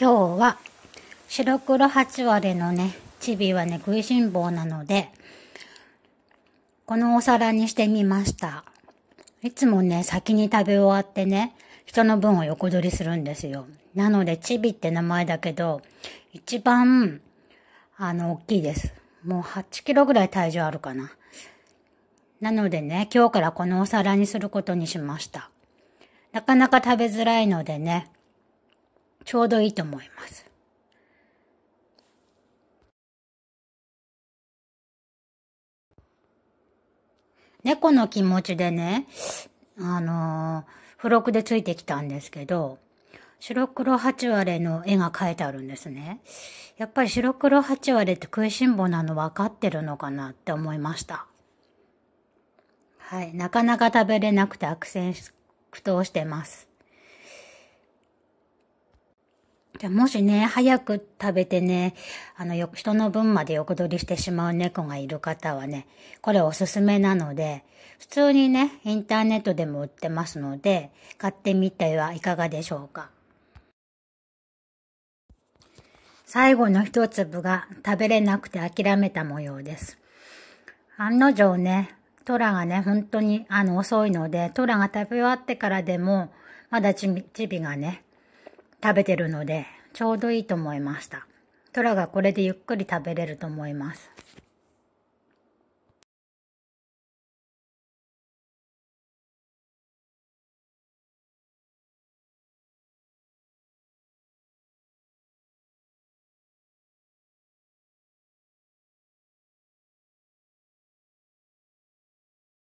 今日は白黒8割のね、チビはね、食いしん坊なので、このお皿にしてみました。いつもね、先に食べ終わってね、人の分を横取りするんですよ。なので、チビって名前だけど、一番、あの、大きいです。もう8キロぐらい体重あるかな。なのでね、今日からこのお皿にすることにしました。なかなか食べづらいのでね、ちょうどいいと思います。猫の気持ちでね、あのー、付録でついてきたんですけど、白黒八割の絵が描いてあるんですね。やっぱり白黒八割って食いしん坊なの分かってるのかなって思いました。はい。なかなか食べれなくて悪戦苦闘してます。じゃ、もしね、早く食べてね、あの、よ、人の分まで横取りしてしまう猫がいる方はね、これおすすめなので、普通にね、インターネットでも売ってますので、買ってみてはいかがでしょうか。最後の一粒が食べれなくて諦めた模様です。案の定ね、トラがね、本当にあの遅いので、トラが食べ終わってからでも、まだちび、ちびがね、食べてるので、ちょうどいいと思いました。トラがこれでゆっくり食べれると思います。